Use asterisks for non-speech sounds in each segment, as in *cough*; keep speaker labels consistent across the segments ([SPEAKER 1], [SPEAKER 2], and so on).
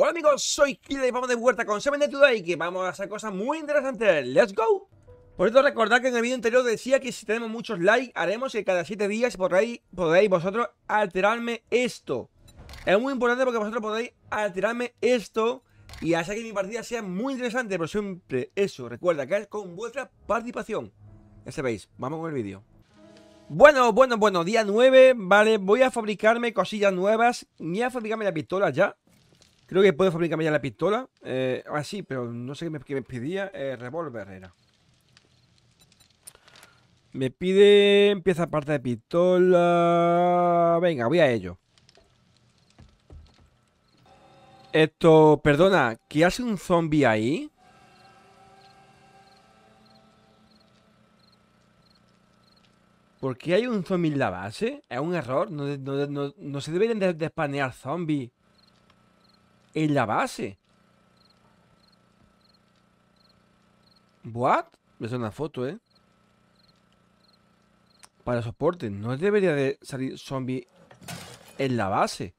[SPEAKER 1] Hola amigos, soy Killer y vamos de vuelta con 7 de Today que vamos a hacer cosas muy interesantes. ¡Let's go! Por eso recordad que en el vídeo anterior decía que si tenemos muchos likes haremos que cada 7 días podréis, vosotros alterarme esto. Es muy importante porque vosotros podéis alterarme esto y hacer que mi partida sea muy interesante, pero siempre eso, recuerda que es con vuestra participación. Ya sabéis, vamos con el vídeo. Bueno, bueno, bueno, día 9, vale, voy a fabricarme cosillas nuevas. Voy a fabricarme la pistola ya, Creo que puedo fabricarme ya la pistola. Eh, ah, sí, pero no sé qué me, pedía. Eh, revólver era. Me pide... Empieza parte de pistola... Venga, voy a ello. Esto... Perdona, ¿qué hace un zombie ahí? ¿Por qué hay un zombie en la base? ¿Es un error? ¿No, se deberían de, de zombies en la base. ¿What? Me suena una foto, ¿eh? Para soporte. No debería de salir zombie en la base.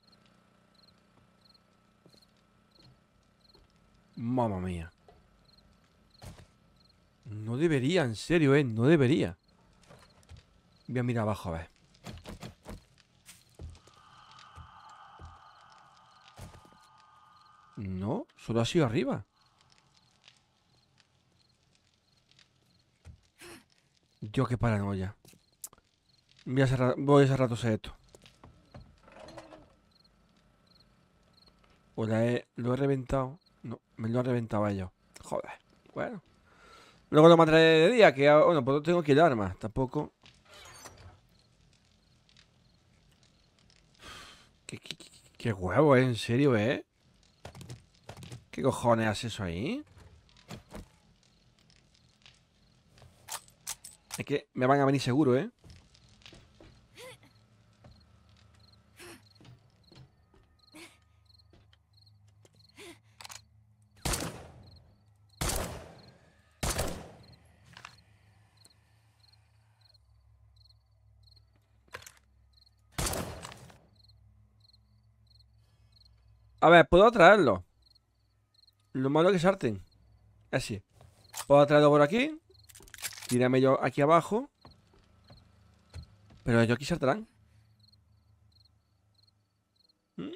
[SPEAKER 1] Mamma mía. No debería, en serio, ¿eh? No debería. Voy a mirar abajo, a ver. No, solo ha sido arriba. Dios, qué paranoia. Voy a cerrar, voy a todo esto. O la he, eh, lo he reventado. No, me lo he reventado yo Joder. Bueno. Luego lo mataré de día, que bueno, pues no tengo que ir arma, tampoco. Qué, qué, huevo, eh, en serio, eh. ¿Qué cojones hace eso ahí? Es que me van a venir seguro, ¿eh? A ver, puedo traerlo. Lo malo que es sartén. Así. Puedo traerlo por aquí. Tírame yo aquí abajo. Pero ellos aquí saltarán. ¿Mm?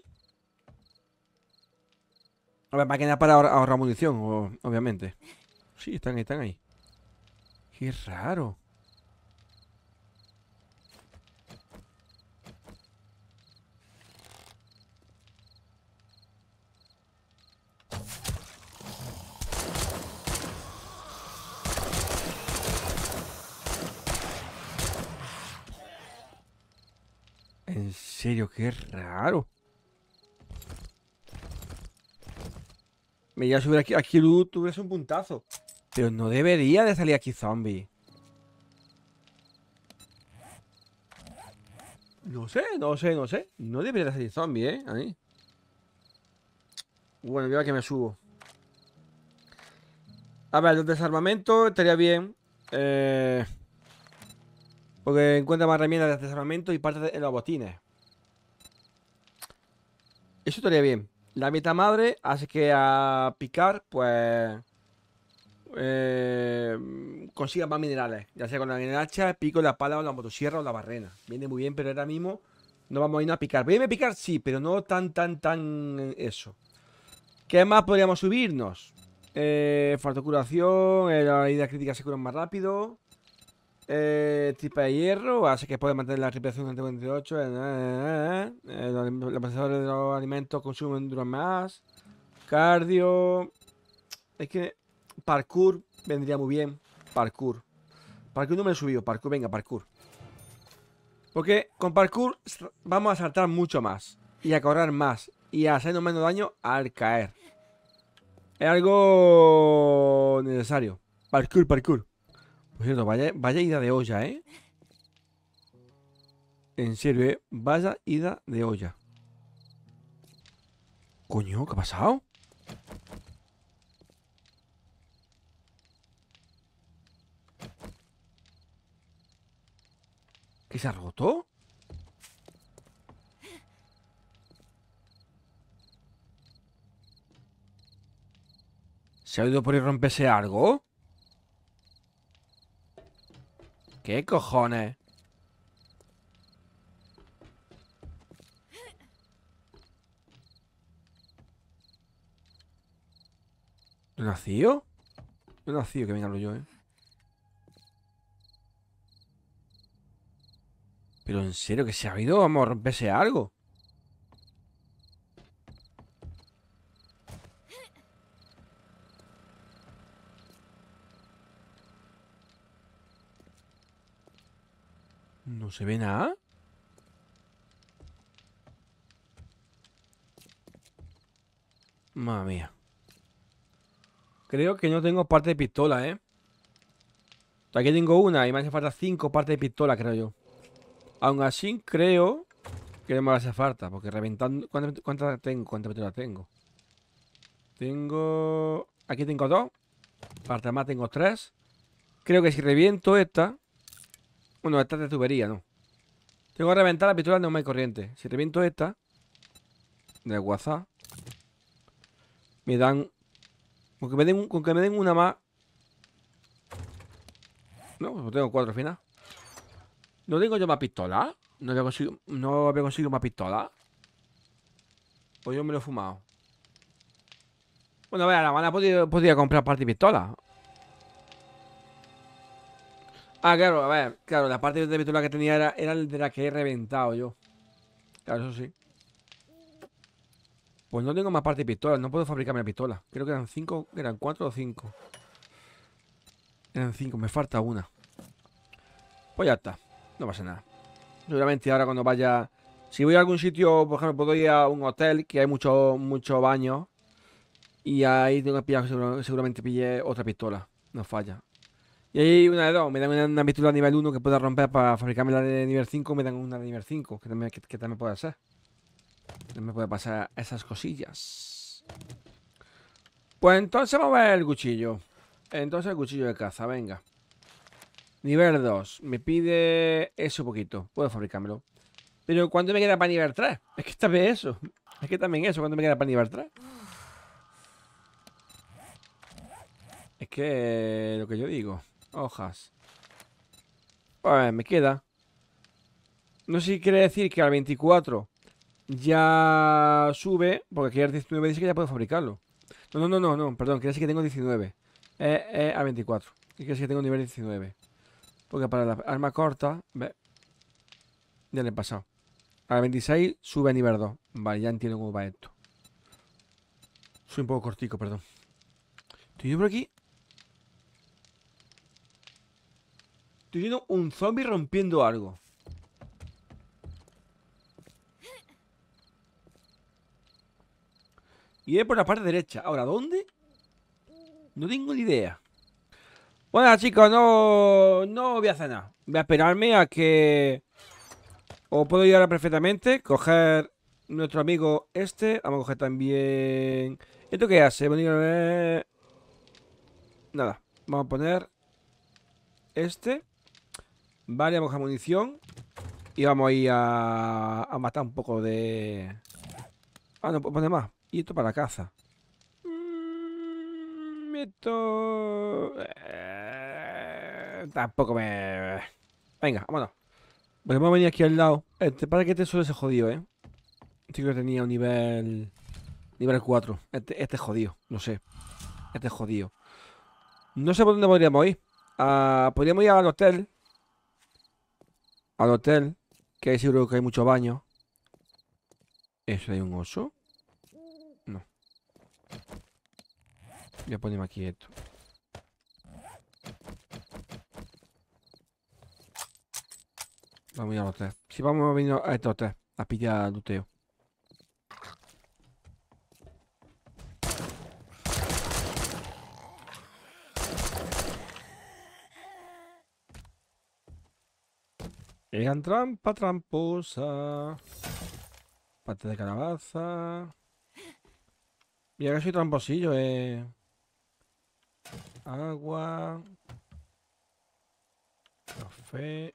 [SPEAKER 1] A ver, máquina para ahorrar munición, obviamente. Sí, están ahí, están ahí. Qué raro. En serio, qué raro. Me iba a subir aquí. Aquí tú tuviese un puntazo. Pero no debería de salir aquí zombie. No sé, no sé, no sé. No debería de salir zombie, ¿eh? Bueno, yo que me subo. A ver, el desarmamento estaría bien. Eh... Porque encuentra más herramientas de asesoramiento y parte de los botines. Eso estaría bien. La mitad madre hace que a picar, pues... Eh, consiga más minerales. Ya sea con la hacha, el pico, la pala, o la motosierra o la barrena. Viene muy bien, pero ahora mismo no vamos a ir a picar. ¿Voy a picar? Sí, pero no tan, tan, tan eso. ¿Qué más podríamos subirnos? Eh, falta curación, eh, la idea crítica se cura más rápido. Eh, tripa de hierro, así que puede mantener la respiración durante 28 Eh, eh, eh, eh los, procesadores de los alimentos consumen duran más. Cardio. Es que parkour vendría muy bien. Parkour. Parkour no me he subido. Parkour, venga, parkour. Porque con parkour vamos a saltar mucho más. Y a correr más. Y a hacernos menos daño al caer. Es algo necesario. Parkour, parkour. Por cierto, vaya, ida de olla, ¿eh? En serio, ¿eh? Vaya ida de olla. Coño, ¿qué ha pasado? ¿Qué se ha roto? ¿Se ha oído por ir romperse algo? ¿Qué cojones? ¿Un ¿Nacido? Un que venga lo yo, ¿eh? Pero en serio, que se ha habido, vamos a romperse algo. ¿No se ve nada? Madre mía. Creo que no tengo parte de pistola, ¿eh? Aquí tengo una y me hace falta cinco partes de pistola, creo yo. Aún así, creo que no me hace falta, porque reventando... ¿Cuántas tengo? ¿Cuántas pistolas tengo? Tengo... Aquí tengo dos. Parte más tengo tres. Creo que si reviento esta... Bueno, esta es de tubería, no. Tengo que reventar la pistola de no corriente. Si reviento esta, de WhatsApp, me dan. Con que me den, que me den una más. No, pues tengo cuatro al final. ¿No tengo yo más pistola? ¿No había conseguido, no más pistola? Pues yo me lo he fumado. Bueno, a ver, la mala podría, podría comprar parte de pistola. Ah, claro, a ver, claro, la parte de pistola que tenía era, el de la que he reventado yo. Claro, eso sí. Pues no tengo más parte de pistola, no puedo fabricarme la pistola. Creo que eran cinco, eran cuatro o cinco. Eran cinco, me falta una. Pues ya está, no pasa nada. Seguramente ahora cuando vaya... Si voy a algún sitio, por ejemplo, puedo ir a un hotel que hay muchos mucho baños. Y ahí tengo que pillar, seguramente pillé otra pistola. No falla. Y ahí una de dos, me dan una, una de nivel 1 que pueda romper para fabricarme la de nivel 5, me dan una de nivel 5, que también, puede ser. También me puede pasar esas cosillas. Pues entonces vamos a ver el cuchillo. Entonces el cuchillo de caza, venga. Nivel 2, me pide eso poquito, puedo fabricármelo. Pero ¿cuánto me queda para nivel 3? Es que también eso. Es que también eso, ¿cuánto me queda para nivel 3? Es que lo que yo digo. Hojas. ver, me queda. No sé si quiere decir que al 24 ya sube, porque aquí al 19 dice que ya puedo fabricarlo. No, no, no, no, no perdón, quiere decir que tengo 19. Eh, eh, a 24. Y quiere decir que tengo nivel 19. Porque para la arma corta, ya le he pasado. A 26 sube a nivel 2. Vale, ya entiendo cómo va esto. Soy un poco cortico, perdón. Estoy yo por aquí. Estoy viendo un zombie rompiendo algo. Y es por la parte derecha. Ahora, ¿dónde? No tengo ni idea. Bueno, chicos, no, no voy a hacer nada. Voy a esperarme a que... O puedo llegar perfectamente. Coger nuestro amigo este. Vamos a coger también... ¿Esto qué hace? Nada. Vamos a poner... Este. Vale, vamos a munición. Y vamos ahí a, a matar un poco de... Ah, no, pone más. Y esto para la caza. Mm, esto... Eh, tampoco me... Venga, vámonos. vamos venir aquí al lado. Este para que este solo se jodió, ¿eh? Este creo que tenía un nivel... Nivel 4. Este, este es jodido, no sé. Este es jodido. No sé por dónde podríamos ir. Ah, podríamos ir al hotel al hotel, que seguro que hay mucho baño. ¿Eso hay un oso? No. Voy a ponerme aquí esto. Vamos a ir al hotel. Si vamos a venir a este hotel, a pillar luteo. Llegan trampa tramposa. Parte de calabaza. Mira que soy tramposillo, eh. Agua. Café.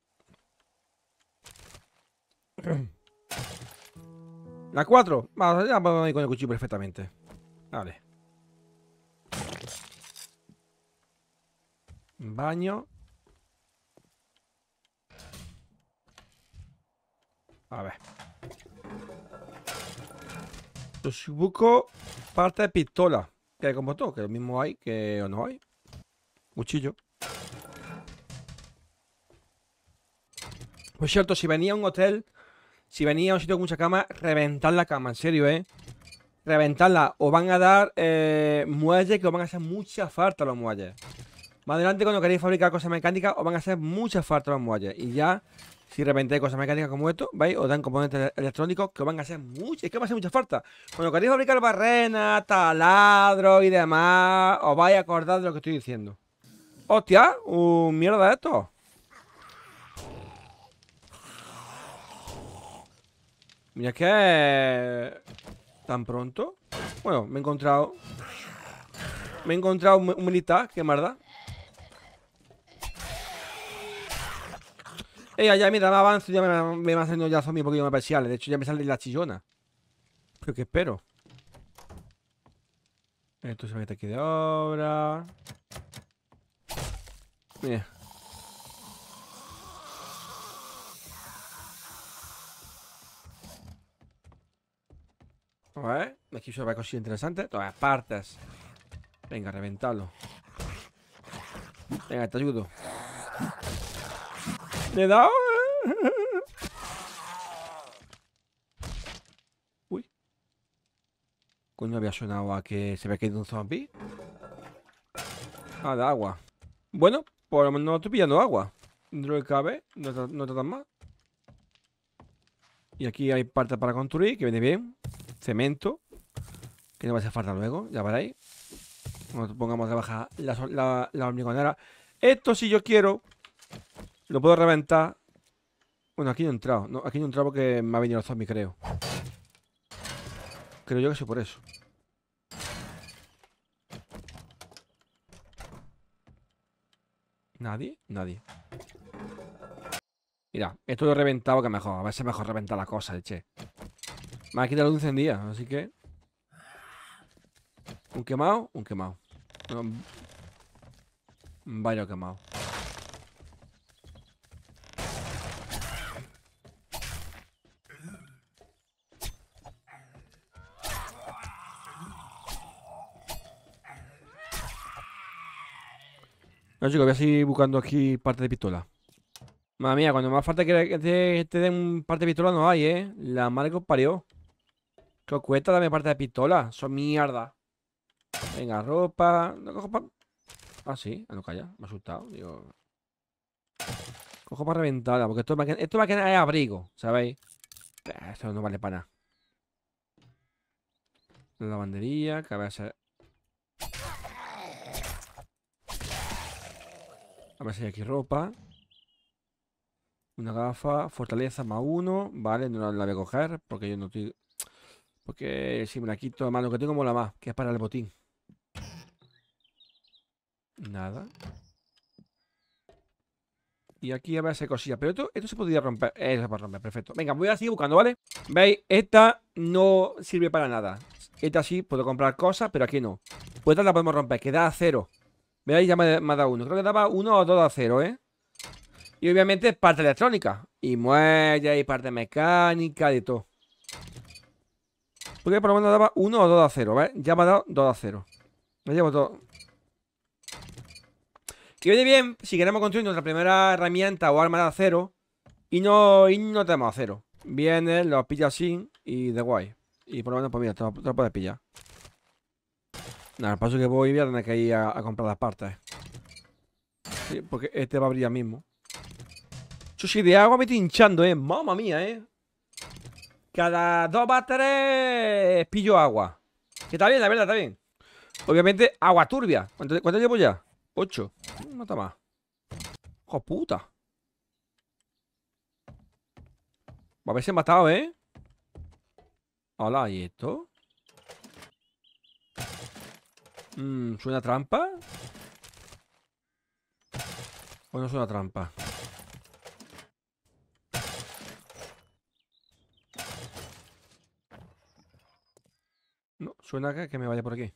[SPEAKER 1] *clears throat* La cuatro. vamos a ir con el cuchillo perfectamente. Vale. Baño. A ver. si busco parte de pistola. Que como todo, que lo mismo hay que no hay. Cuchillo. Por cierto, si venía a un hotel, si venía a un sitio con mucha cama, reventar la cama, en serio, ¿eh? Reventarla. O van a dar eh, muelles que os van a hacer mucha falta los muelles. Más adelante, cuando queréis fabricar cosas mecánicas, os van a hacer mucha falta los muelles. Y ya si de repente hay cosas mecánicas como esto, ¿veis? Os dan componentes electrónicos que van a hacer mucho, es que va a hacer mucha falta. Cuando queréis fabricar barrenas, taladro y demás, os vais a acordar de lo que estoy diciendo. ¡Hostia! ¡Un mierda esto! Mira que... ¿Tan pronto? Bueno, me he encontrado... Me he encontrado un militar, qué mierda. Ey, eh, ya, mira, me avanzo, ya me, me van saliendo ya zombies un poquito más especiales. De hecho, ya me sale la chillona. Pero que espero. Esto se mete aquí de obra. Mira. A aquí me va a cosas interesantes. Todas partes. Venga, reventalo. Venga, te ayudo. Le he dado. Uy. Cuando había sonado a que se había caído un zombie. Ah, agua. Bueno, por lo menos no estoy pillando agua. Dentro cabe, no está, no Y aquí hay parte para construir, que viene bien. Cemento. Que no va a hacer falta luego, ya veréis. Cuando pongamos a baja la, la, la hormigonera. Esto si yo quiero lo puedo reventar. Bueno, aquí no he entrado. aquí no he entrado porque me ha venido el zombie, creo. Creo yo que soy por eso. ¿Nadie? Nadie. Mira, esto lo he reventado que mejor. A ver si mejor reventar la cosa, che. Me ha quitado la luz día así que... Un quemado, un quemado. un... baño quemado. No, chicos, voy a seguir buscando aquí parte de pistola. Madre mía, cuando más falta que te, den parte de pistola no hay, ¿eh? La madre que os parió. ¿Qué os cuesta darme parte de pistola? Son mierda. Venga, ropa. No cojo pa... Ah, sí. Ah, no, calla. Me ha asustado. Digo... Cojo para reventarla, porque esto va a quedar, abrigo, ¿sabéis? Esto no vale para nada. La lavandería, cabeza A ver si hay aquí ropa. Una gafa. Fortaleza más uno. Vale, no la voy a coger porque yo no estoy... Porque si me la quito lo mano que tengo mola más, que es para el botín. Nada. Y aquí a ver esa cosilla. Pero esto, esto se podría romper. Eso eh, romper, perfecto. Venga, voy a seguir buscando, ¿vale? ¿Veis? Esta no sirve para nada. Esta sí, puedo comprar cosas, pero aquí no. Pues esta la podemos romper, que da a cero. Veis ya me, ha dado uno. Creo que daba uno o dos a cero, ¿eh? Y obviamente parte electrónica. Y muelle, y parte mecánica, y todo. Porque por lo menos daba uno o dos a cero ¿vale? Ya me ha dado dos a cero Me llevo todo. Que viene bien si queremos construir nuestra primera herramienta o arma de acero y no, no tenemos acero. Vienen, los pillas así y de guay. Y por lo menos, pues mira, te lo puedes pillar. Nada, paso que voy a que ir a, comprar las partes. porque este va a abrir ya mismo. Chushi de agua me estoy hinchando, eh. Mamma mía, eh. Cada dos bateres pillo agua. Que está bien, la verdad, está bien. Obviamente, agua turbia. ¿Cuánto, llevo ya? Ocho. Mm, no está más. Hijo puta. Va a haberse matado, ¿eh? Hola, ¿y esto? Mm, ¿Suena trampa? ¿O no suena trampa? No, suena que me vaya por aquí.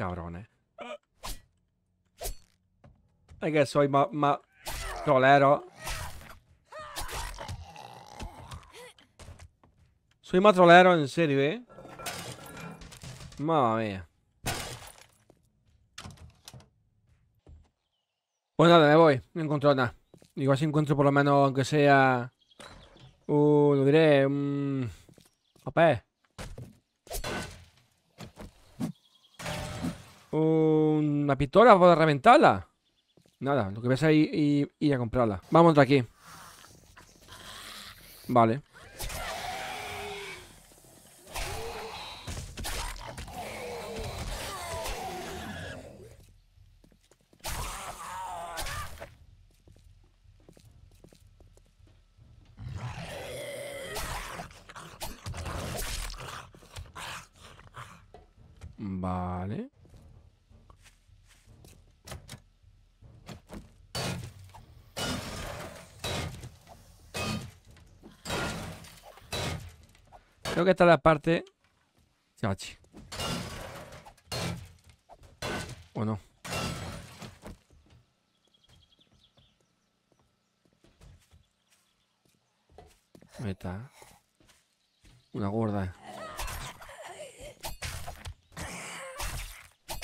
[SPEAKER 1] cabrones. Eh. Es que soy más, trolero. Soy más trolero, en serio, ¿eh? Mamma mía. Pues nada, me voy. No encuentro nada. Igual si encuentro por lo menos, aunque sea... Uh, lo diré... un papel. Una pistola para reventarla. Nada, lo que ves ahí ir a comprarla. Vamos de aquí. Vale. Vale. Creo que esta la parte... Chachi. ¿O no? Una gorda.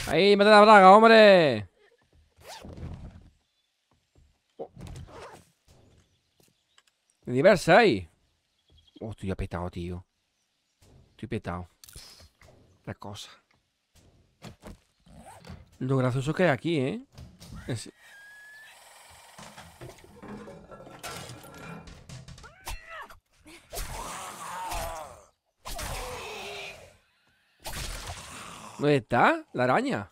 [SPEAKER 1] Ahí, mete la braga, hombre. Oh. Diversa ahí. Hostia, estoy tío. Estoy petado. La cosa. Lo gracioso que hay aquí, ¿eh? ¿Dónde está la araña?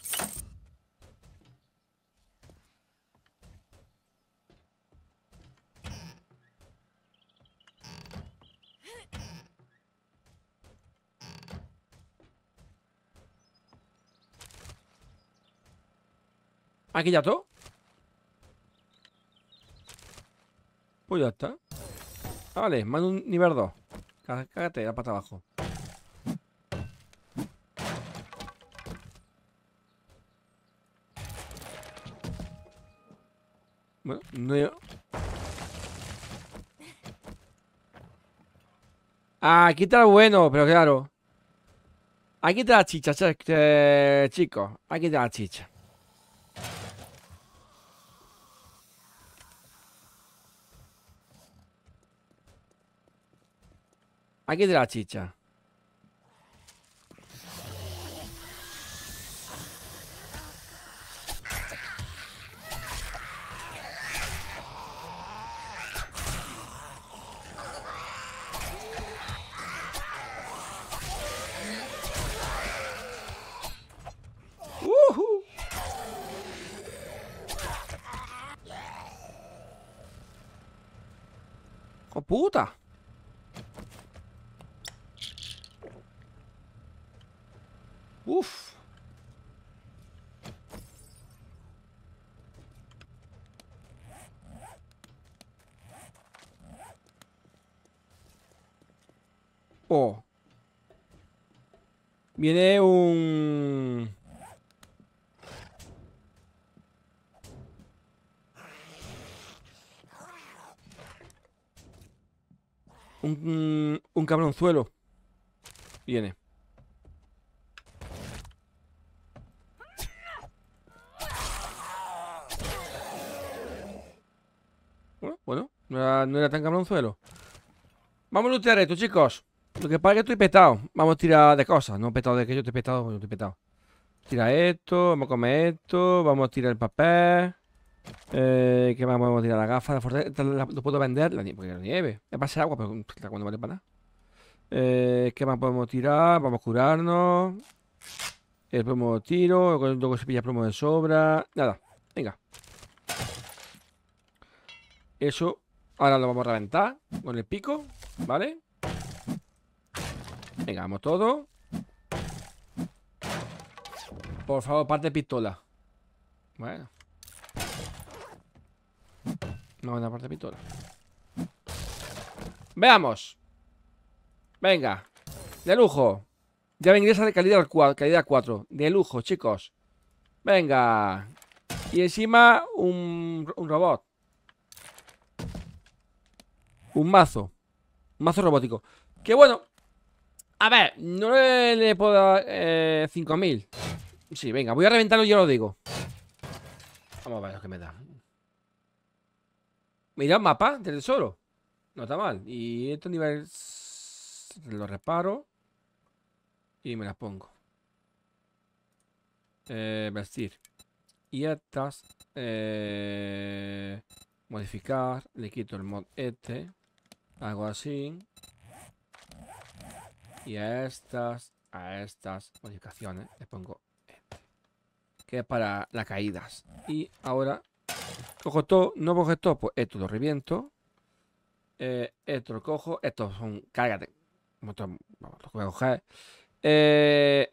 [SPEAKER 1] Aquí ¿Ah, ya todo. Pues ya está. Ah, vale, mando un nivel 2. Cágate, la para abajo. Bueno, no yo. Aquí está bueno, pero claro. Aquí está la chicha, eh, chicos. Aquí está la chicha. 아기들 아치 있자. Un, un cabronzuelo. Viene. Bueno, No era, tan cabronzuelo. Vamos a luchar esto, chicos. Lo que pasa es que estoy petado. Vamos a tirar de cosas. No petado de que yo estoy petado, yo estoy petado. Tira esto, vamos a comer esto, vamos a tirar el papel. Eh, ¿Qué más podemos tirar? La gafa, la fortaleza. Lo puedo vender, la nieve, porque la nieve. Es pasa agua, pero cuando vale para nada. Eh, ¿Qué más podemos tirar? Vamos a curarnos. El plomo tiro. Luego se pilla plomo de sobra. Nada. Venga. Eso. Ahora lo vamos a reventar con el pico. ¿Vale? Venga, vamos todo. Por favor, parte pistola. Bueno en la parte de Veamos. Venga. De lujo. Ya me ingresa de calidad 4, calidad 4. De lujo, chicos. Venga. Y encima un, robot. Un mazo. Un mazo robótico. Que bueno. A ver, no le, puedo dar eh, 5.000. Sí, venga, voy a reventarlo, y yo lo digo. Vamos a ver lo que me da. Mira, mapa del tesoro. No está mal. Y estos niveles los reparo. Y me las pongo. Eh, vestir. Y estas. Eh, modificar. Le quito el mod este. Hago así. Y a estas. A estas modificaciones. Le pongo este. Que es para las caídas. Y ahora cojo no cojo esto, pues esto lo reviento. Eh, esto lo cojo, estos son, cárgate. Esto,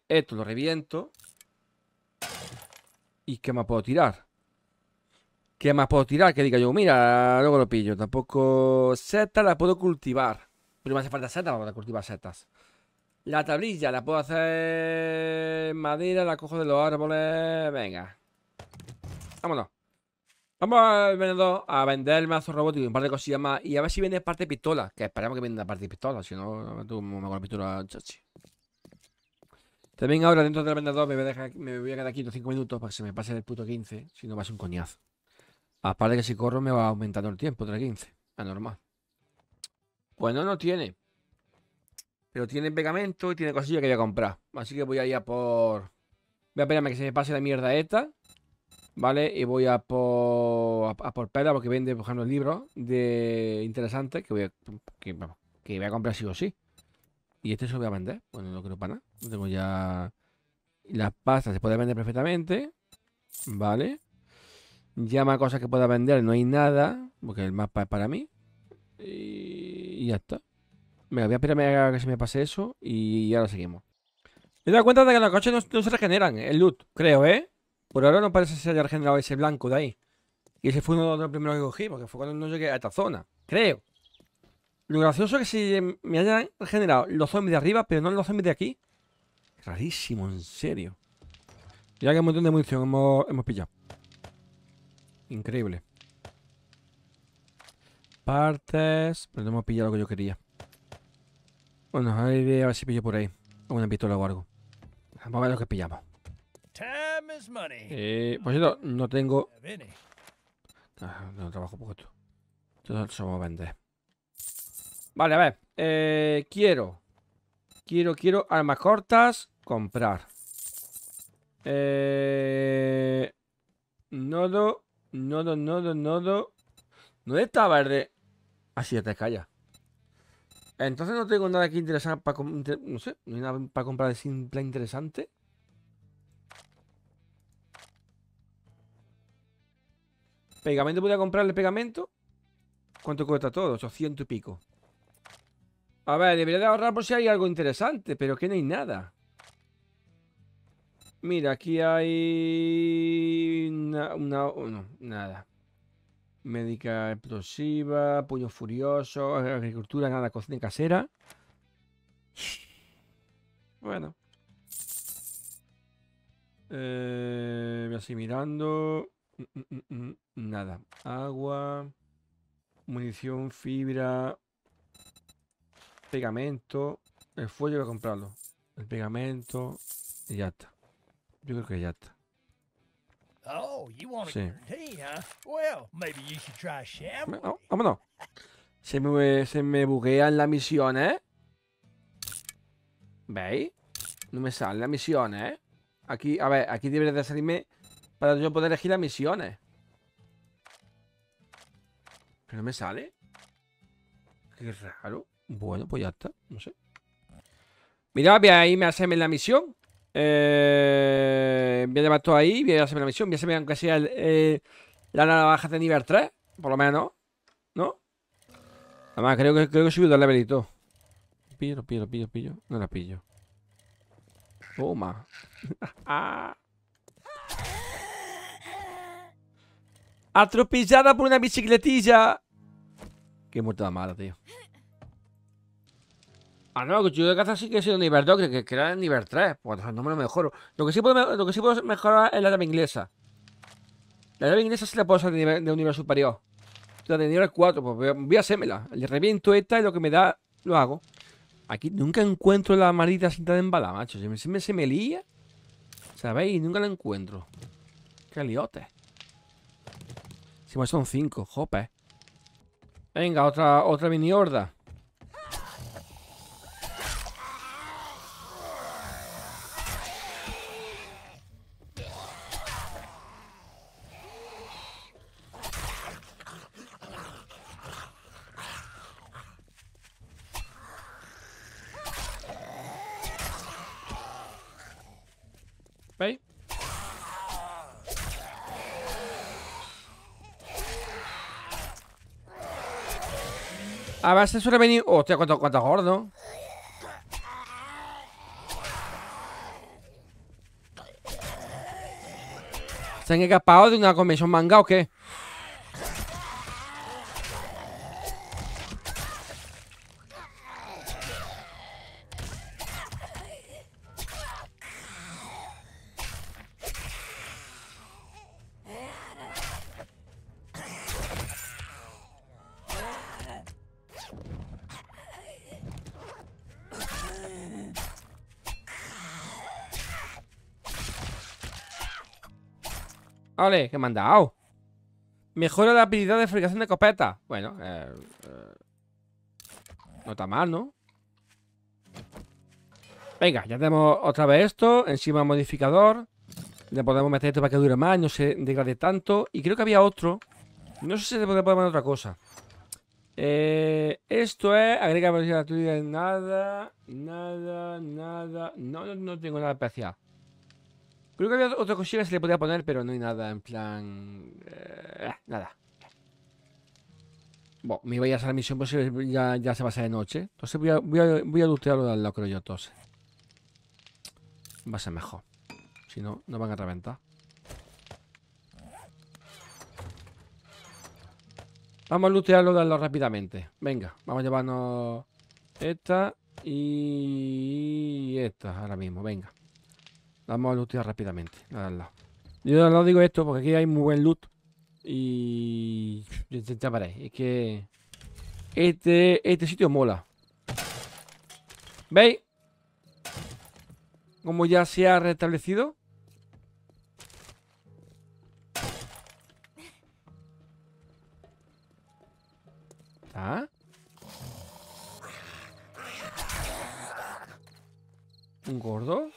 [SPEAKER 1] esto lo reviento. ¿Y qué más puedo tirar? ¿Qué más puedo tirar? Que diga yo, mira, luego lo pillo. Tampoco Seta la puedo cultivar. Pero me hace falta setas para cultivar setas. La tablilla la puedo hacer madera, la cojo de los árboles. Venga. Vámonos. Vamos al vendedor a vender el mazo robótico y un par de cosillas más. Y a ver si vende parte de pistola. Que esperamos que venda parte de pistola. Si no, tú me hago la pistola, chachi. También ahora dentro del vendedor me voy, a quedar aquí 5 minutos para que se me pase el puto 15. Si no, va a ser un coñazo. Aparte que si corro me va aumentando el tiempo, 15. Anormal. normal Bueno, no tiene. Pero tiene pegamento y tiene cosillas que voy a comprar. Así que voy a ir a por... Voy a esperarme que se me pase la mierda esta. ¿vale? Y voy a por, a porque vende, por ejemplo, libros de interesante que voy a, que, voy a comprar sí o sí. Y este se lo voy a vender. Bueno, no creo para nada. tengo ya... Las pastas se puede vender perfectamente. Vale. Llama más cosas que pueda vender. No hay nada. Porque el mapa es para mí. Y, ya está. Venga, voy a esperarme a que se me pase eso. Y, ahora seguimos. Me he dado cuenta de que los coches no se regeneran. ¿eh? El loot, creo, ¿eh? Por ahora no parece que se haya regenerado ese blanco de ahí. Y ese fue uno de los primeros que cogí, porque fue cuando no llegué a esta zona. Creo. Lo gracioso es que si me hayan regenerado los zombies de arriba, pero no los zombies de aquí. Rarísimo, en serio. Ya que un montón de munición hemos, pillado. Increíble. Partes. Pero no hemos pillado lo que yo quería. Bueno, a ver si pillo por ahí. Una pistola o algo. Vamos a ver lo que pillamos. Eh, por no tengo... Ah, no trabajo poco esto. va a vender. Vale, a ver. Eh, quiero. Quiero, quiero armas cortas. Comprar. Eh, nodo. Nodo, nodo, nodo. ¿Dónde está verde? Así ya te calla. Entonces no tengo nada aquí interesante para... No sé, no hay nada para comprar de simple interesante. Pegamento, voy a comprarle pegamento. ¿Cuánto cuesta todo? 800 y pico. A ver, debería de ahorrar por si hay algo interesante, pero que no hay nada. Mira, aquí hay... Una, oh, no, nada. Médica explosiva, puño furioso, agricultura, nada, cocina casera. Bueno. Eh, voy así mirando. Mm, mm, mm, Nada. Agua, munición, fibra, pegamento. El fuego voy a comprarlo. El pegamento y ya está. Yo creo que ya está. Oh, you want sí. no, vámonos. Se me, se me buguea en la misión, ¿eh? ¿Veis? No me sale las misiones, ¿eh? Aquí, a ver, aquí debería de salirme para yo poder elegir las misiones. Que no me sale. Qué raro. Bueno, pues ya está. No sé. Mira, voy a irme a hacerme la misión. Eh, voy a llevar todo ahí. Voy a hacerme la misión. Voy a hacerme aunque sea el, eh, la navaja de nivel 3. Por lo menos. ¿No? Además, creo que, creo que he subido el levelito. Pillo, pillo, pillo, pillo. No la pillo. Toma. *laughs* Ah. Atropellada por una bicicletilla. Qué muerta mala, tío. Ah, no, el cuchillo de caza sí que ha sido nivel 2, que, que era nivel 3. Pues no me lo mejoro. Lo que sí puedo, lo que sí puedo mejorar es la llave inglesa. La llave inglesa sí la puedo usar de, un nivel superior. La de nivel 4, pues voy a, hacérmela. Le reviento esta y lo que me da, lo hago. Aquí nunca encuentro la maldita cinta de embala, macho. Si me, me, se me lía. ¿Sabéis? Nunca la encuentro. Qué liote. Si más son cinco, jope. Venga, otra, otra mini horda. se suele venir... Hostia, cuánto, cuánto gordo. ¿Se han escapado de una convención manga o qué? Ole, qué me Mejora la habilidad de fabricación de copetas. Bueno, eh, eh, no está mal, ¿no? Venga, ya tenemos otra vez esto. Encima modificador. Le podemos meter esto para que dure más, no se degrade tanto. Y creo que había otro. No sé si se puede poner otra cosa. Eh, esto es. Agrega velocidad de Nada, nada, nada. no, no tengo nada especial. Creo que había otra cosilla que se le podía poner, pero no hay nada en plan... Eh, eh, nada. Bueno, me iba a ir a la misión, pues eh, ya, se va a hacer de noche. Entonces voy a, voy lutearlo de al lado, creo yo, entonces. Va a ser mejor. Si no, nos van a reventar. Vamos a lutearlo de al rápidamente. Venga, vamos a llevarnos esta y esta ahora mismo. Venga. Vamos a lootear rápidamente. Yo no digo esto porque aquí hay muy buen loot. Y... Ya paré. es que... Este, este sitio mola. ¿Veis? Como ya se ha restablecido. ¿Ah? ¿Un gordo?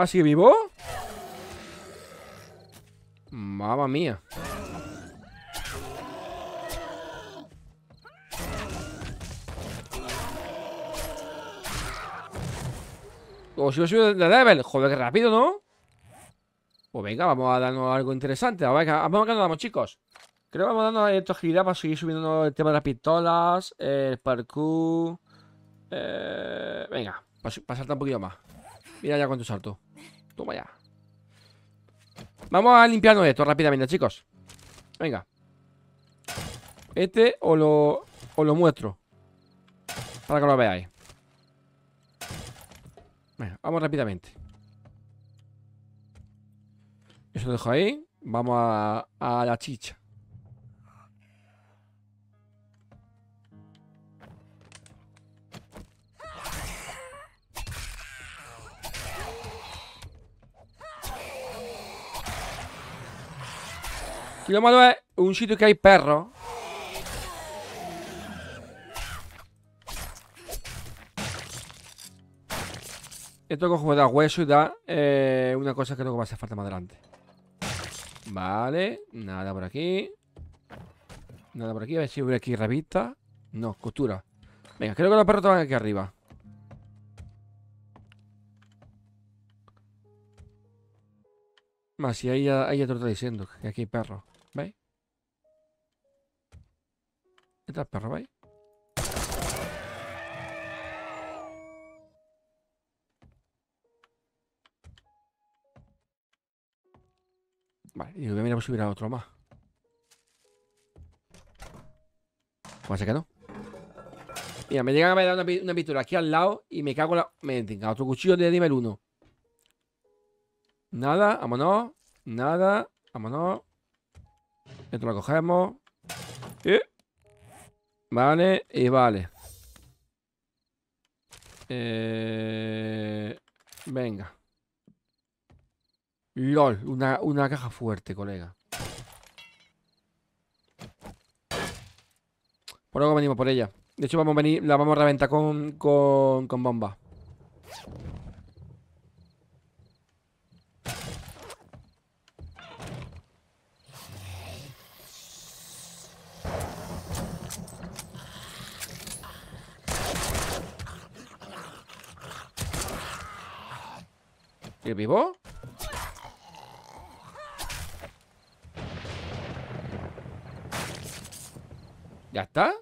[SPEAKER 1] ¿Ah, sigue vivo? Mamma mía. O si me subo de level. Joder, qué rápido, ¿no? Pues venga, vamos a darnos algo interesante. A ver, vamos a nos damos, chicos. Creo que vamos a darnos esta agilidad para seguir subiendo el tema de las pistolas, el parkour. Eh, venga, pasar para saltar un poquito más. Mira ya cuánto salto. Toma ya. Vamos a limpiarnos esto rápidamente, chicos. Venga. Este o lo, lo muestro. Para que lo veáis. Venga, vamos rápidamente. Eso lo dejo ahí. Vamos a la chicha. malo es un sitio que hay perro? Esto cojo da hueso y da eh, una cosa que luego va a hacer falta más adelante. Vale, nada por aquí. Nada por aquí, a ver si hubiera aquí revista. No, costura. Venga, creo que los perros están aquí arriba. Más si ahí ya, está diciendo, que aquí hay perros. Entra perro, ¿vale? Vale, y voy a subir a otro más. ¿Cómo que no Mira, me llegan a dar una, una pistola aquí al lado y me cago en la. Me tenga otro cuchillo de nivel 1. Nada, vámonos. Nada, vámonos. Esto lo cogemos. ¿Eh? Vale, y vale. Eh, venga. LOL, una, caja fuerte, colega. Por algo venimos por ella. De hecho, vamos a venir, la vamos a reventar con, con, con bomba. vivo? ¿Ya está?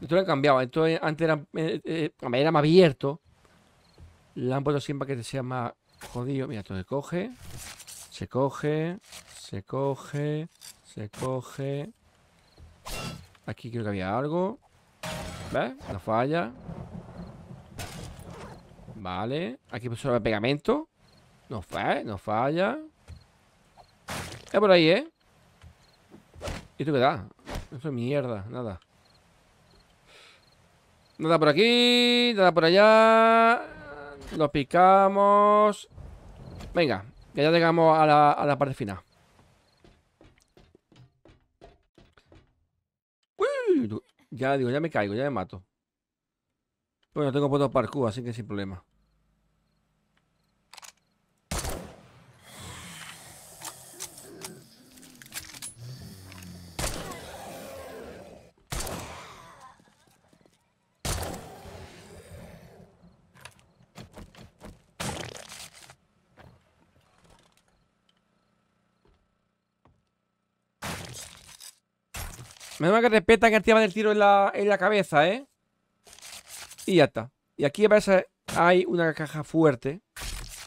[SPEAKER 1] Esto lo han cambiado. Esto antes eh, eh, era, más abierto. Lo han puesto siempre para que sea más jodido. Mira, esto se coge. Se coge. Se coge. Se coge. Aquí creo que había algo. ¿Ves? La falla. Vale. Aquí puso pues el pegamento. No falla, no falla. Es por ahí, ¿eh? ¿Y tú qué da? Eso es mierda, nada. Nada por aquí, nada por allá. Nos picamos. Venga, que ya llegamos a la, a parte final. ya digo, ya me caigo, ya me mato. Bueno, tengo puesto parkour, así que sin problema. Menos que respetan que tema del tiro en la, cabeza, ¿eh? Y ya está. Y aquí parece hay una caja fuerte.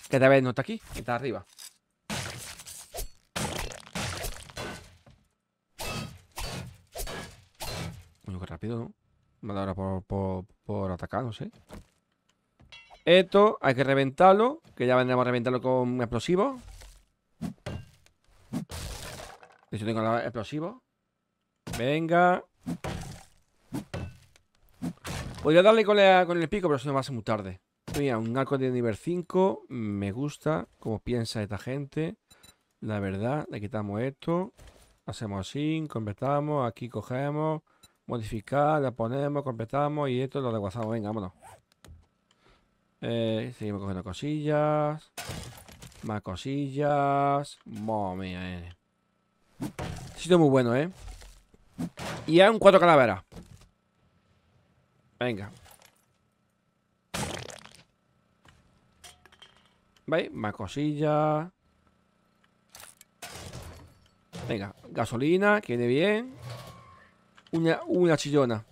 [SPEAKER 1] Que tal vez no está aquí, está arriba. qué rápido, ¿no? ahora por, por, atacar, no sé. Esto hay que reventarlo. Que ya vendremos a reventarlo con explosivos. ¿Y hecho, tengo el explosivo. Venga. Podría darle con, el pico, pero eso no va a ser muy tarde. Mira, un arco de nivel 5. Me gusta Como piensa esta gente. La verdad, le quitamos esto. Hacemos así, Completamos Aquí cogemos. Modificar, la ponemos, completamos y esto lo desguazamos. Venga, vámonos. Eh, seguimos cogiendo cosillas. Más cosillas. mami, eh. Este sitio muy bueno, eh. Y hay un cuatro calaveras. Venga. ¿Veis? Más cosilla Venga, gasolina, que viene bien. Una, una chillona.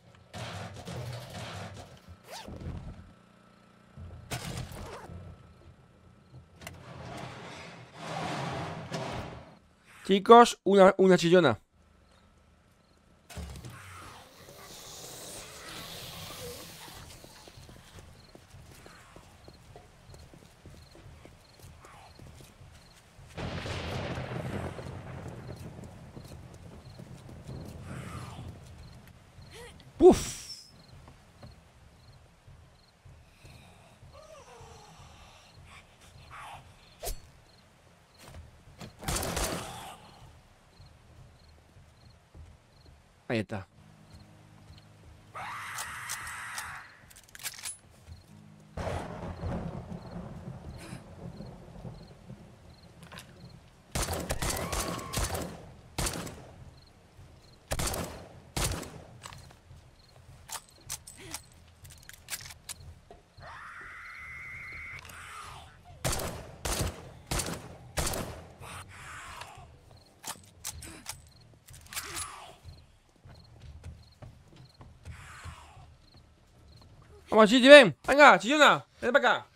[SPEAKER 1] Chicos, una chillona. Uff. Ahí está. Vamos, Chichi, ven. Venga, chillona. Ven para acá.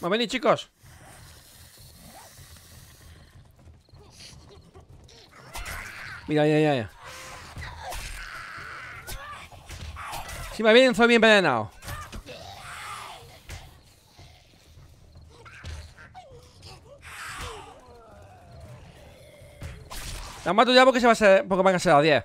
[SPEAKER 1] Vamos, venir chicos. Mira, ya, ya, ya Si me vienen, soy bien envenenado. La mato ya porque se va a ser, porque van a ser las 10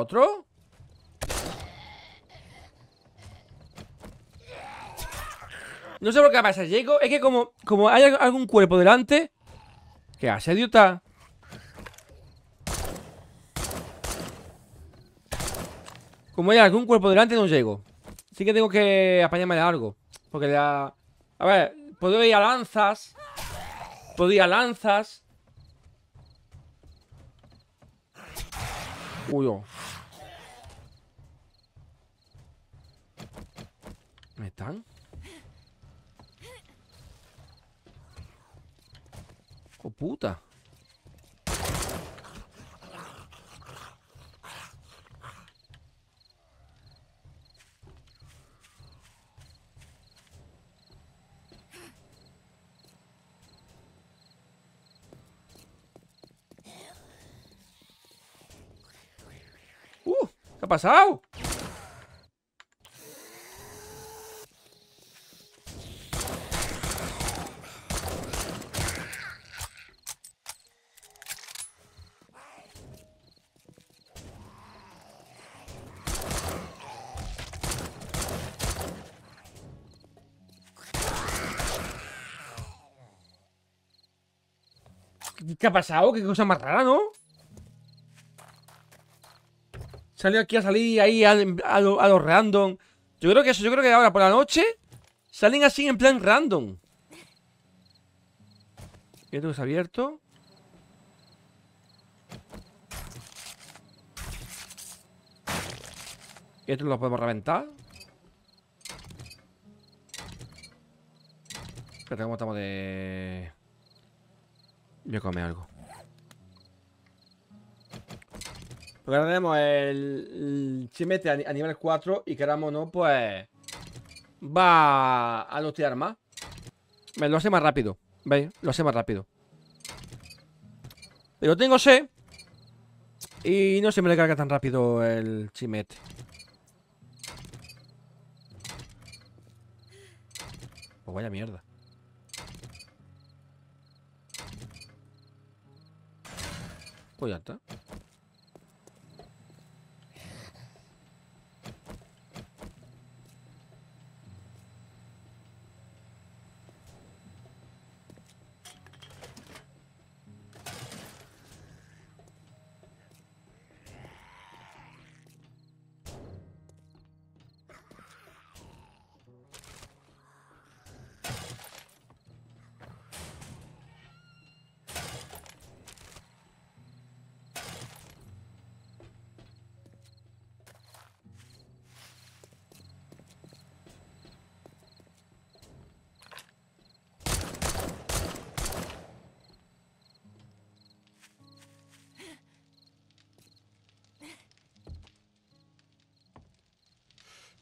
[SPEAKER 1] otro? No sé por qué pasa, llego. Es que como, como hay algún cuerpo delante. ¿Qué hace, idiota? Como hay algún cuerpo delante, no llego. Así que tengo que apañarme de algo. Porque la. A ver, puedo ir a lanzas. Puedo ir a lanzas. Uy, oh É Oh puta! Uh! ha pasado? ¿Qué ha pasado? Qué cosa más rara, ¿no? Salió aquí a salir ahí a, los random. Yo creo que eso, yo creo que ahora por la noche salen así en plan random. Esto es abierto. Esto lo podemos reventar. Espérate, ¿cómo estamos de...? Yo come algo. Porque ahora tenemos el, chimete a, nivel 4 y queramos no, pues va a lootear más. Me lo hace más rápido. ¿Veis? Lo hace más rápido. Pero tengo C y no se me le carga tan rápido el chimete. Este. Pues vaya mierda. こうやった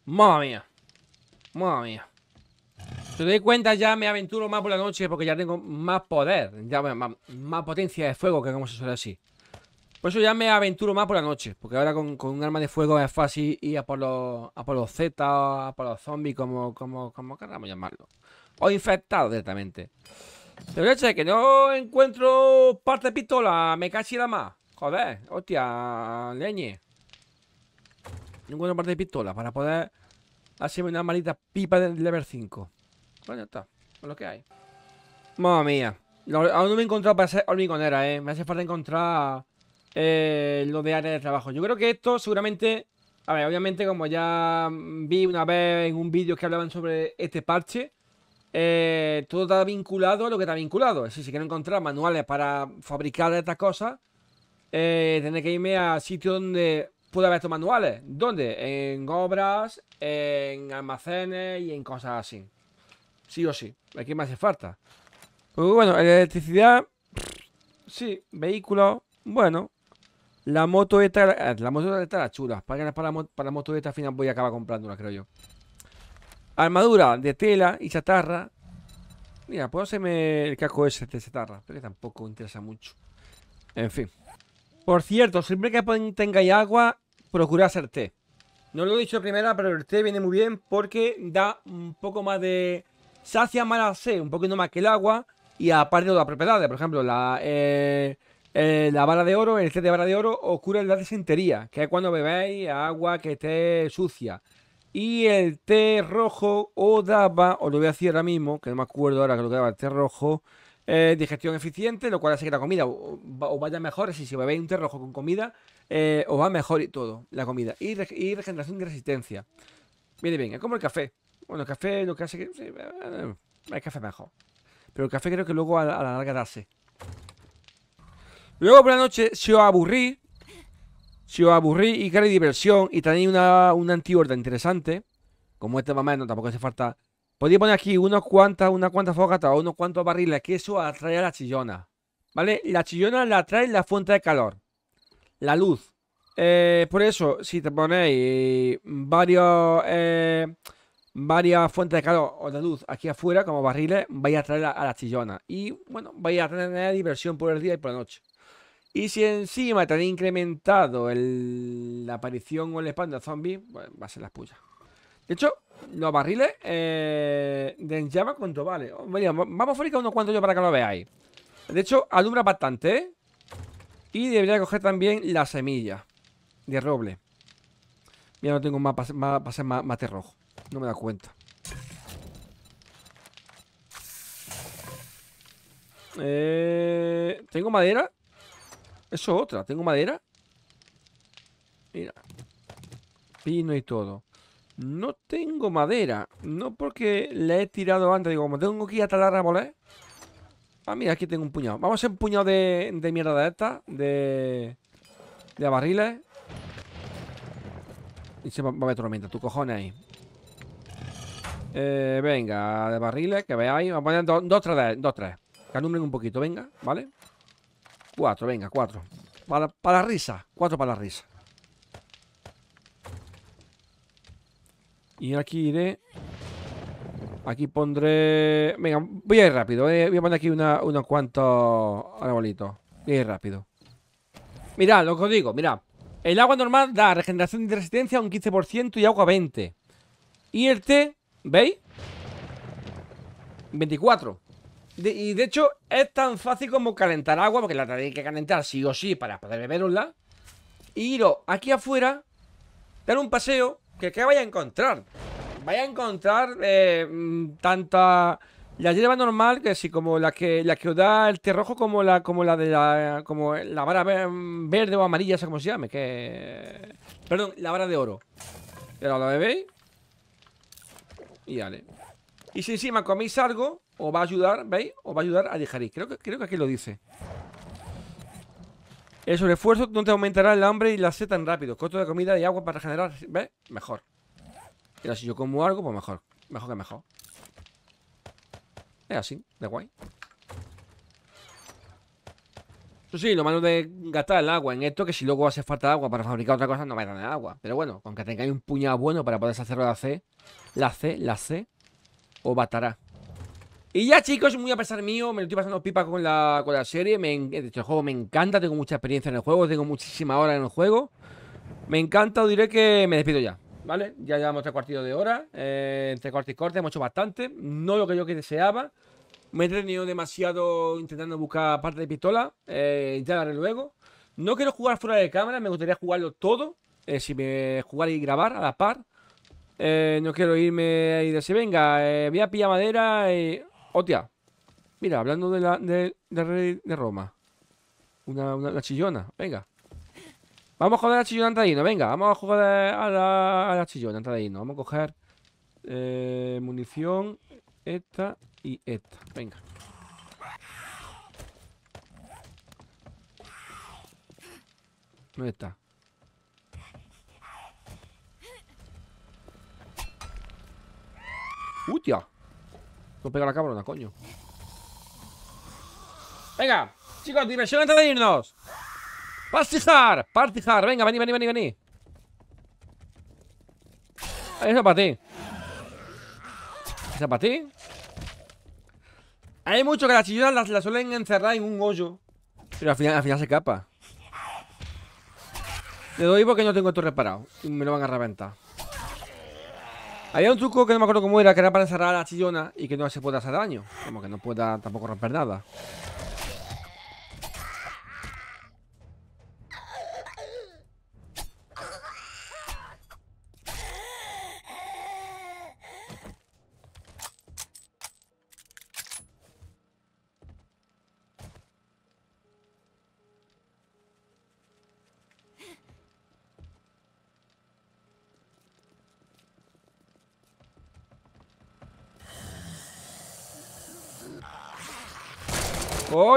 [SPEAKER 1] Mamma mía. Mamma mía. Si te doy cuenta, ya me aventuro más por la noche porque ya tengo más poder. Ya, más, más, potencia de fuego, que como se suele así. Por eso ya me aventuro más por la noche. Porque ahora con, un arma de fuego es fácil ir a por los, a por los Z, a por los zombies, como, como, como queramos llamarlo. O infectado directamente. Te voy a que no encuentro parte de pistola. Me casi la más. Joder, hostia, leñe encuentro parte de pistola para poder hacerme una maldita pipa del level 5. Bueno, está. Con lo que hay. Mamma mía. aún no me he encontrado para hacer hormigonera, ¿eh? Me hace falta encontrar eh, lo de área de trabajo. Yo creo que esto seguramente... A ver, obviamente como ya vi una vez en un vídeo que hablaban sobre este parche, eh, todo está vinculado a lo que está vinculado. Es si quiero encontrar manuales para fabricar estas cosas, eh, tendré que irme a sitio donde Puedo haber estos manuales. ¿Dónde? En obras, en almacenes y en cosas así. Sí o sí. Aquí me hace falta. Pues bueno, electricidad. Sí, vehículo. Bueno. La moto esta. Eh, la moto esta la chula. Para, para, para la moto esta al final voy a acabar comprándola, creo yo. Armadura de tela y chatarra. Mira, puedo hacerme el casco ese de chatarra. Pero tampoco interesa mucho. En fin. Por cierto, siempre que tengáis agua, procura hacer té. No lo he dicho primera, pero el té viene muy bien porque da un poco más de... Sacia más sed, un poquito más que el agua. Y aparte de las propiedades, por ejemplo, la, eh, eh, la vara de oro, el té de vara de oro, os cura la disentería, que es cuando bebéis agua que esté sucia. Y el té rojo o daba, os lo voy a decir ahora mismo, que no me acuerdo ahora que lo que daba el té rojo, eh, digestión eficiente, lo cual hace que la comida os vaya mejor. Si, si bebéis un té rojo con comida, eh, os va mejor y todo, la comida. Y, y regeneración de resistencia. Mire, bien, es como el café. Bueno, el café lo que hace que... Eh, café mejor. Pero el café creo que luego a, la, larga darse. Luego por la noche, si os aburrí, si os aburrí y queréis diversión y tenéis una, una antiorda interesante, como este más tampoco hace falta Podéis poner aquí unos cuantas, una cuanta fogata o unos cuantos barriles, que eso atrae a la chillona. ¿Vale? La chillona la atrae la fuente de calor. La luz. Eh, por eso, si te ponéis varios, eh, varias fuentes de calor o de luz aquí afuera, como barriles, vais a atraer a la chillona. Y bueno, vais a tener diversión por el día y por la noche. Y si encima te han incrementado la aparición o el spam de zombies, va a ser la puya De hecho, los barriles eh, de llama ¿cuánto vale? vamos a fabricar unos cuantos yo para que lo veáis. De hecho, alumbra bastante, ¿eh? Y debería coger también la semilla de roble. Mira, no tengo más para hacer más mate rojo. No me da cuenta. Eh, ¿Tengo madera? Eso es otra. ¿Tengo madera? Mira. Pino y todo. No tengo madera. No porque le he tirado antes. Digo, como tengo que ir a talar árboles. Ah, mira, aquí tengo un puñado. Vamos a hacer un puñado de, de mierda de esta. De, de barriles. Y se va, a ver tormenta. Tu cojones ahí. Eh, venga, de barriles, que veáis. Vamos a poner dos, tres, dos, tres. Que alumbren un poquito, venga, ¿vale? Cuatro, venga, cuatro. Para, para la risa. Cuatro para la risa. Y aquí iré... Aquí pondré... Venga, voy a ir rápido. Eh. Voy a poner aquí unos cuantos arbolitos. Voy a ir rápido. Mirad, lo que os digo, mirad. El agua normal da regeneración de resistencia a un 15% y agua 20. Y el té, ¿veis? 24. y de hecho, es tan fácil como calentar agua, porque la tenéis que calentar sí o sí para poder beberosla. Y iros aquí afuera, dar un paseo ¿Que qué vaya a encontrar? Vaya a encontrar eh, mm, tanta... La hierba normal, que sí, como la que, la que os da el té rojo, como la, como la de la. como la vara verde o amarilla, O sea como se llame, que. Perdón, la vara de oro. Y ahora la bebéis. Y vale. Y si encima coméis algo, os va a ayudar, ¿veis? Os va a ayudar a dejaris Creo creo que aquí lo dice. El esfuerzo no te aumentará el hambre y la C tan rápido. Costo de comida y agua para generar. ¿Ves? Mejor. Y si yo como algo, pues mejor. Mejor que mejor. Es así, de guay. Eso sí, lo malo de gastar el agua en esto que si luego hace falta agua para fabricar otra cosa, no va a tener agua. Pero bueno, aunque que tengáis un puñado bueno para poder hacerlo la C, la C, la C, o batará. Y ya chicos, muy a pesar mío, me lo estoy pasando pipa con la, con la serie. el juego me encanta, tengo mucha experiencia en el juego, tengo muchísima hora en el juego. Me encanta, os diré que me despido ya, ¿vale? Ya llevamos tres cuartos de hora, entre eh, corte y corte, hemos hecho bastante. No lo que yo que deseaba. Me he tenido demasiado intentando buscar parte de pistola, eh, ya luego. No quiero jugar fuera de cámara, me gustaría jugarlo todo, eh, si me jugar y grabar a la par. Eh, no quiero irme y decir, venga, voy a pillar madera y... ¡Hostia! Mira, hablando de la de, de, rey de Roma. Una, una chillona, venga. Vamos a joder a la chillona venga, vamos a jugar a la, a la chillona no, Vamos a coger eh, munición, esta y esta. Venga. ¿Dónde está? ¡Hostia! No pega la cabrona, coño. Venga, chicos, diversión antes de irnos. Partizar Partizar Venga, vení, vení, vení, vení. Eso para ti. Eso para ti. Hay mucho que las chillonas las, suelen encerrar en un hoyo. Pero al final, al final se escapa. Le doy porque no tengo esto reparado. Y me lo van a reventar. Había un truco que no me acuerdo cómo era, que era para encerrar a la chillona y que no se pueda hacer daño. Como que no pueda tampoco romper nada.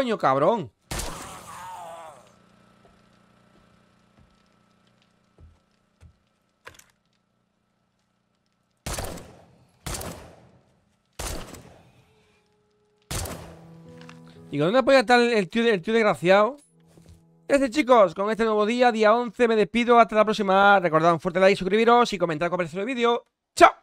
[SPEAKER 1] coño, cabrón. ¿Y con dónde puede estar el tío, el tío desgraciado? Este chicos, con este nuevo día, día 11, me despido. Hasta la próxima. Recordad un fuerte like, suscribiros y comentar con el vídeo. ¡Chao!